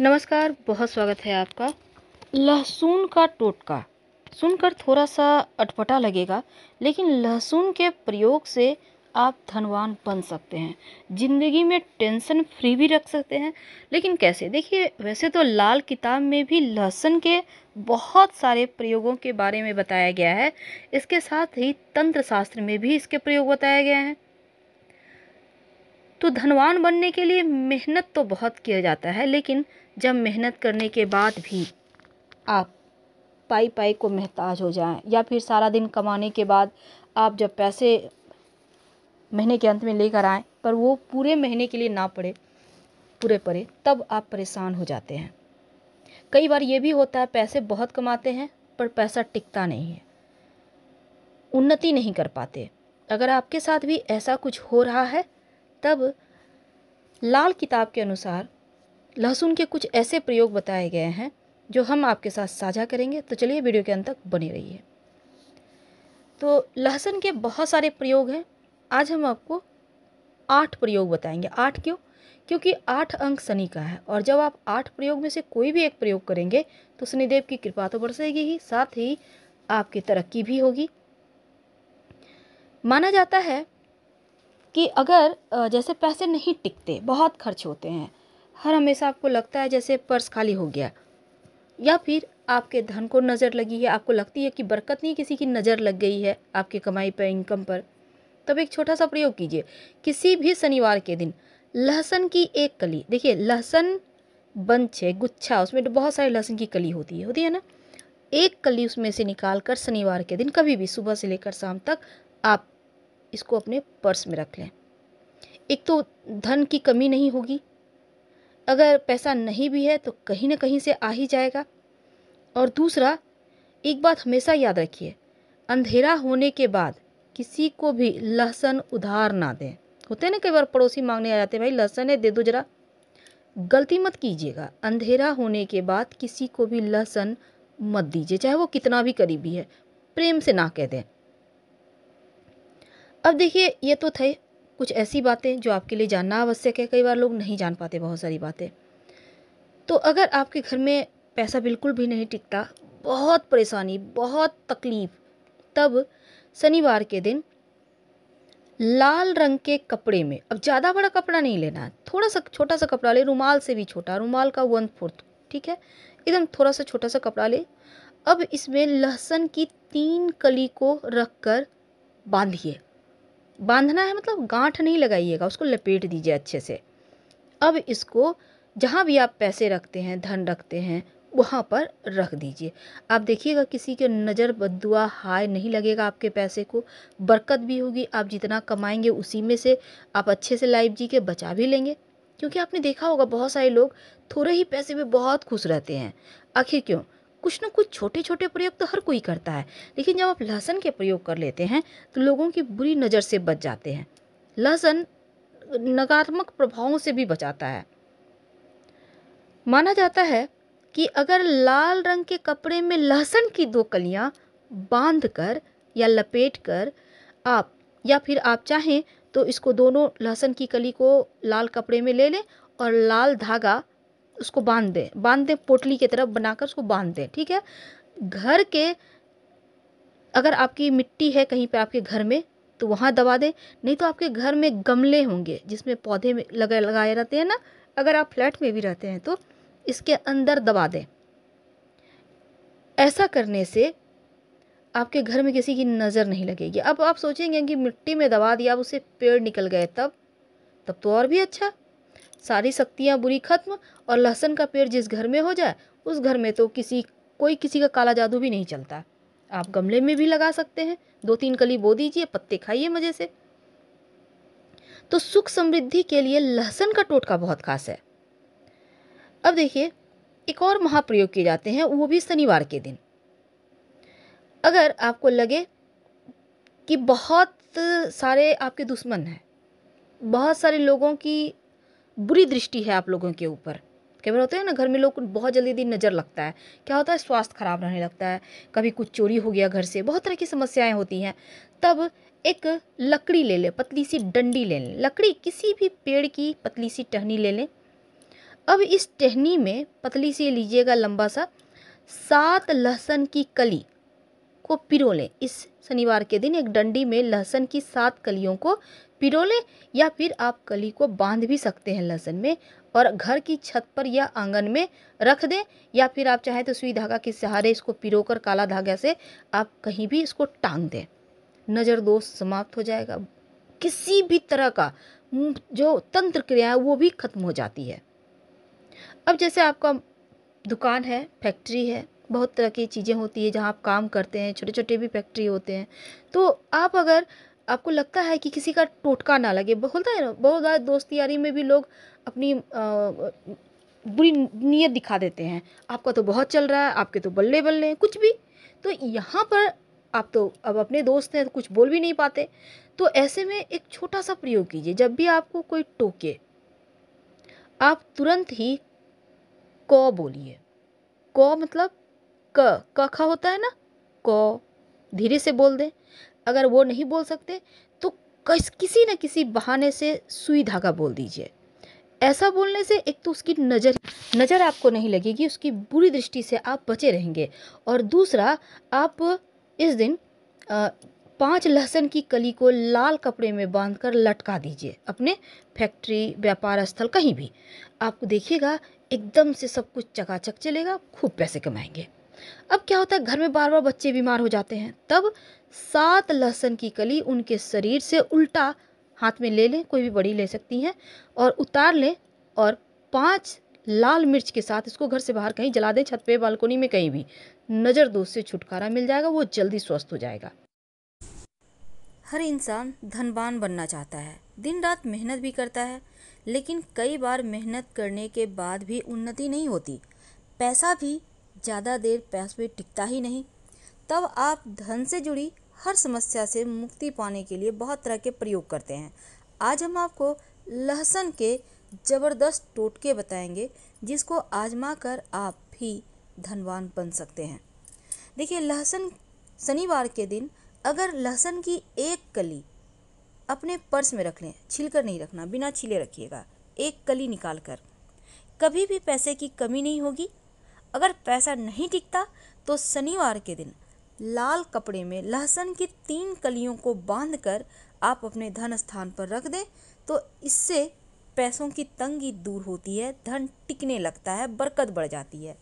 नमस्कार बहुत स्वागत है आपका लहसुन का टोटका सुनकर थोड़ा सा अटपटा लगेगा लेकिन लहसुन के प्रयोग से आप धनवान बन सकते हैं ज़िंदगी में टेंशन फ्री भी रख सकते हैं लेकिन कैसे देखिए वैसे तो लाल किताब में भी लहसुन के बहुत सारे प्रयोगों के बारे में बताया गया है इसके साथ ही तंत्र शास्त्र में भी इसके प्रयोग बताया गया है तो धनवान बनने के लिए मेहनत तो बहुत किया जाता है लेकिन जब मेहनत करने के बाद भी आप पाई पाई को महताज हो जाएं या फिर सारा दिन कमाने के बाद आप जब पैसे महीने के अंत में लेकर आएँ पर वो पूरे महीने के लिए ना पड़े पूरे पड़े तब आप परेशान हो जाते हैं कई बार ये भी होता है पैसे बहुत कमाते हैं पर पैसा टिकता नहीं है उन्नति नहीं कर पाते अगर आपके साथ भी ऐसा कुछ हो रहा है तब लाल किताब के अनुसार लहसुन के कुछ ऐसे प्रयोग बताए गए हैं जो हम आपके साथ साझा करेंगे तो चलिए वीडियो के अंत तक बने रहिए तो लहसुन के बहुत सारे प्रयोग हैं आज हम आपको आठ प्रयोग बताएंगे आठ क्यों क्योंकि आठ अंक शनि का है और जब आप आठ प्रयोग में से कोई भी एक प्रयोग करेंगे तो शनिदेव की कृपा तो बरसेगी ही साथ ही आपकी तरक्की भी होगी माना जाता है कि अगर जैसे पैसे नहीं टिकते बहुत खर्च होते हैं हर हमेशा आपको लगता है जैसे पर्स खाली हो गया या फिर आपके धन को नज़र लगी है आपको लगती है कि बरकत नहीं किसी की नज़र लग गई है आपकी कमाई पर इनकम पर तब एक छोटा सा प्रयोग कीजिए किसी भी शनिवार के दिन लहसन की एक कली देखिए लहसन बंच है गुच्छा उसमें तो बहुत सारे लहसुन की कली होती है होती है ना एक कली उसमें से निकाल कर शनिवार के दिन कभी भी सुबह से लेकर शाम तक आप इसको अपने पर्स में रख लें एक तो धन की कमी नहीं होगी अगर पैसा नहीं भी है तो कहीं ना कहीं से आ ही जाएगा और दूसरा एक बात हमेशा याद रखिए अंधेरा होने के बाद किसी को भी लहसन उधार ना दें होते ना कई बार पड़ोसी मांगने आ जाते भाई लहसन है दे दो जरा गलती मत कीजिएगा अंधेरा होने के बाद किसी को भी लहसन मत दीजिए चाहे वो कितना भी करीबी है प्रेम से ना कह दें अब देखिए ये तो थे कुछ ऐसी बातें जो आपके लिए जानना आवश्यक है कई बार लोग नहीं जान पाते बहुत सारी बातें तो अगर आपके घर में पैसा बिल्कुल भी नहीं टिकता बहुत परेशानी बहुत तकलीफ़ तब शनिवार के दिन लाल रंग के कपड़े में अब ज़्यादा बड़ा कपड़ा नहीं लेना है थोड़ा सा छोटा सा कपड़ा ले रुमाल से भी छोटा रुमाल का वन फोर्थ ठीक है एकदम थोड़ा सा छोटा सा कपड़ा ले अब इसमें लहसुन की तीन कली को रख कर बांधिए बांधना है मतलब गांठ नहीं लगाइएगा उसको लपेट दीजिए अच्छे से अब इसको जहाँ भी आप पैसे रखते हैं धन रखते हैं वहाँ पर रख दीजिए आप देखिएगा किसी के नज़र बदुआ हाय नहीं लगेगा आपके पैसे को बरकत भी होगी आप जितना कमाएंगे उसी में से आप अच्छे से लाइफ जी के बचा भी लेंगे क्योंकि आपने देखा होगा बहुत सारे लोग थोड़े ही पैसे में बहुत खुश रहते हैं आखिर क्यों कुछ ना कुछ छोटे छोटे प्रयोग तो हर कोई करता है लेकिन जब आप लहसुन के प्रयोग कर लेते हैं तो लोगों की बुरी नज़र से बच जाते हैं लहसुन नकारात्मक प्रभावों से भी बचाता है माना जाता है कि अगर लाल रंग के कपड़े में लहसुन की दो कलियाँ बांध कर या लपेट कर आप या फिर आप चाहें तो इसको दोनों लहसुन की कली को लाल कपड़े में ले लें और लाल धागा उसको बांध दें बांध दें पोटली की तरफ बनाकर उसको बांध दें ठीक है घर के अगर आपकी मिट्टी है कहीं पे आपके घर में तो वहाँ दबा दें नहीं तो आपके घर में गमले होंगे जिसमें पौधे में लगा लगाए रहते हैं ना अगर आप फ्लैट में भी रहते हैं तो इसके अंदर दबा दें ऐसा करने से आपके घर में किसी की नज़र नहीं लगेगी अब आप सोचेंगे कि मिट्टी में दबा दिया अब उसे पेड़ निकल गए तब तब तो और भी अच्छा सारी शक्तियाँ बुरी खत्म और लहसुन का पेड़ जिस घर में हो जाए उस घर में तो किसी कोई किसी का काला जादू भी नहीं चलता आप गमले में भी लगा सकते हैं दो तीन कली बो दीजिए पत्ते खाइए मज़े से तो सुख समृद्धि के लिए लहसुन का टोटका बहुत खास है अब देखिए एक और महाप्रयोग किए जाते हैं वो भी शनिवार के दिन अगर आपको लगे कि बहुत सारे आपके दुश्मन हैं बहुत सारे लोगों की बुरी दृष्टि है आप लोगों के ऊपर कई बार होते हैं ना घर में लोग बहुत जल्दी दिन नज़र लगता है क्या होता है स्वास्थ्य खराब रहने लगता है कभी कुछ चोरी हो गया घर से बहुत तरह की समस्याएं होती हैं तब एक लकड़ी ले लें पतली सी डंडी ले लें लकड़ी किसी भी पेड़ की पतली सी टहनी ले लें अब इस टहनी में पतली सी लीजिएगा लंबा सा सात लहसुन की कली को पिरो लें इस शनिवार के दिन एक डंडी में लहसुन की सात कलियों को लें या फिर आप कली को बांध भी सकते हैं लहसुन में और घर की छत पर या आंगन में रख दें या फिर आप चाहें तो सुई धागा के सहारे इसको पिरो कर काला धागा से आप कहीं भी इसको टांग दें नज़र दोष समाप्त हो जाएगा किसी भी तरह का जो तंत्र क्रिया है वो भी खत्म हो जाती है अब जैसे आपका दुकान है फैक्ट्री है बहुत तरह की चीज़ें होती है जहाँ आप काम करते हैं छोटे छोटे भी फैक्ट्री होते हैं तो आप अगर आपको लगता है कि किसी का टोटका ना लगे बोलता है ना बहुत ज़्यादा दोस्त यारी में भी लोग अपनी बुरी नीयत दिखा देते हैं आपका तो बहुत चल रहा है आपके तो बल्ले बल्ले हैं कुछ भी तो यहाँ पर आप तो अब अपने दोस्त हैं तो कुछ बोल भी नहीं पाते तो ऐसे में एक छोटा सा प्रयोग कीजिए जब भी आपको कोई टोके आप तुरंत ही क बोलिए क मतलब क क खा होता है ना क धीरे से बोल दें अगर वो नहीं बोल सकते तो किसी न किसी बहाने से सुई धागा बोल दीजिए ऐसा बोलने से एक तो उसकी नज़र नज़र आपको नहीं लगेगी उसकी बुरी दृष्टि से आप बचे रहेंगे और दूसरा आप इस दिन पांच पाँच लहसुन की कली को लाल कपड़े में बांधकर लटका दीजिए अपने फैक्ट्री व्यापार स्थल कहीं भी आप देखिएगा एकदम से सब कुछ चकाचक चलेगा खूब पैसे कमाएंगे अब क्या होता है घर में बार बार बच्चे बीमार हो जाते हैं तब सात लहसुन की कली उनके शरीर से उल्टा हाथ में ले लें कोई भी बड़ी ले सकती हैं और उतार लें और पांच लाल मिर्च के साथ इसको घर से बाहर कहीं जला दें छत पे बालकोनी में कहीं भी नज़र दोष से छुटकारा मिल जाएगा वो जल्दी स्वस्थ हो जाएगा हर इंसान धनबान बनना चाहता है दिन रात मेहनत भी करता है लेकिन कई बार मेहनत करने के बाद भी उन्नति नहीं होती पैसा भी ज़्यादा देर पैस में टिकता ही नहीं तब आप धन से जुड़ी हर समस्या से मुक्ति पाने के लिए बहुत तरह के प्रयोग करते हैं आज हम आपको लहसुन के ज़बरदस्त टोटके बताएंगे जिसको आजमा कर आप भी धनवान बन सकते हैं देखिए लहसुन शनिवार के दिन अगर लहसुन की एक कली अपने पर्स में रख लें छिल नहीं रखना बिना छिले रखिएगा एक कली निकाल कर कभी भी पैसे की कमी नहीं होगी अगर पैसा नहीं टिकता तो शनिवार के दिन लाल कपड़े में लहसुन की तीन कलियों को बांध कर आप अपने धन स्थान पर रख दें तो इससे पैसों की तंगी दूर होती है धन टिकने लगता है बरकत बढ़ जाती है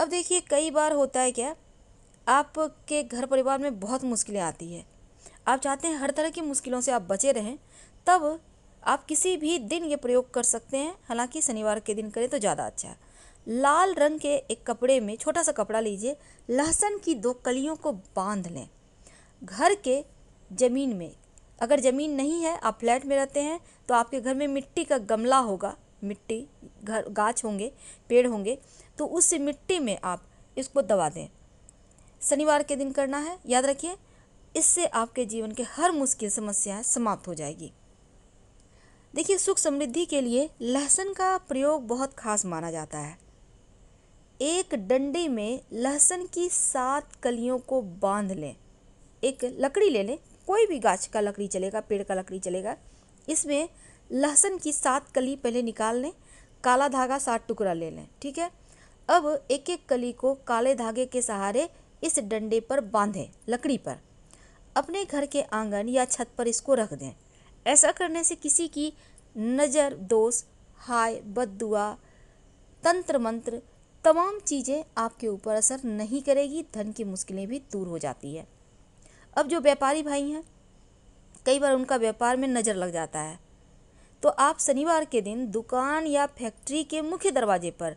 अब देखिए कई बार होता है क्या आपके घर परिवार में बहुत मुश्किलें आती है आप चाहते हैं हर तरह की मुश्किलों से आप बचे रहें तब आप किसी भी दिन ये प्रयोग कर सकते हैं हालांकि शनिवार के दिन करें तो ज़्यादा अच्छा है लाल रंग के एक कपड़े में छोटा सा कपड़ा लीजिए लहसुन की दो कलियों को बांध लें घर के ज़मीन में अगर ज़मीन नहीं है आप फ्लैट में रहते हैं तो आपके घर में मिट्टी का गमला होगा मिट्टी घर गाछ होंगे पेड़ होंगे तो उस मिट्टी में आप इसको दबा दें शनिवार के दिन करना है याद रखिए इससे आपके जीवन के हर मुश्किल समस्याएं समाप्त हो जाएगी देखिए सुख समृद्धि के लिए लहसुन का प्रयोग बहुत खास माना जाता है एक डंडे में लहसुन की सात कलियों को बांध लें एक लकड़ी ले लें कोई भी गाछ का लकड़ी चलेगा पेड़ का लकड़ी चलेगा इसमें लहसुन की सात कली पहले निकाल लें काला धागा सात टुकड़ा ले लें ठीक है अब एक एक कली को काले धागे के सहारे इस डंडे पर बांधें लकड़ी पर अपने घर के आंगन या छत पर इसको रख दें ऐसा करने से किसी की नज़र दोष हाय बदुआ तंत्र मंत्र तमाम चीज़ें आपके ऊपर असर नहीं करेगी धन की मुश्किलें भी दूर हो जाती है अब जो व्यापारी भाई हैं कई बार उनका व्यापार में नज़र लग जाता है तो आप शनिवार के दिन दुकान या फैक्ट्री के मुख्य दरवाजे पर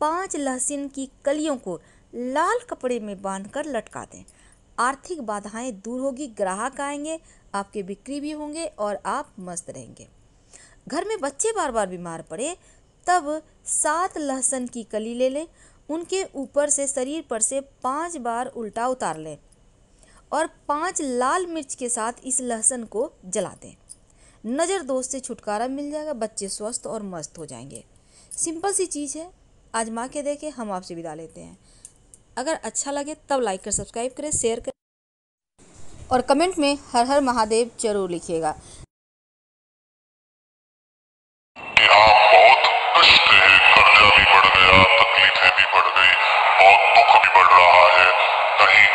पांच लहसुन की कलियों को लाल कपड़े में बांधकर लटका दें आर्थिक बाधाएं दूर होगी ग्राहक आएंगे आपके बिक्री भी होंगे और आप मस्त रहेंगे घर में बच्चे बार बार बीमार पड़े तब सात लहसुन की कली ले लें उनके ऊपर से शरीर पर से पांच बार उल्टा उतार लें और पांच लाल मिर्च के साथ इस लहसुन को जला दें नज़र दोष से छुटकारा मिल जाएगा बच्चे स्वस्थ और मस्त हो जाएंगे सिंपल सी चीज़ है आजमा के देखें हम आपसे विदा लेते हैं अगर अच्छा लगे तब लाइक कर सब्सक्राइब करें शेयर करें और कमेंट में हर हर महादेव जरूर लिखिएगा बढ़ रहा है कहीं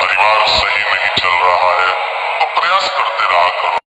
परिवार सही नहीं चल रहा है तो प्रयास करते रहा करो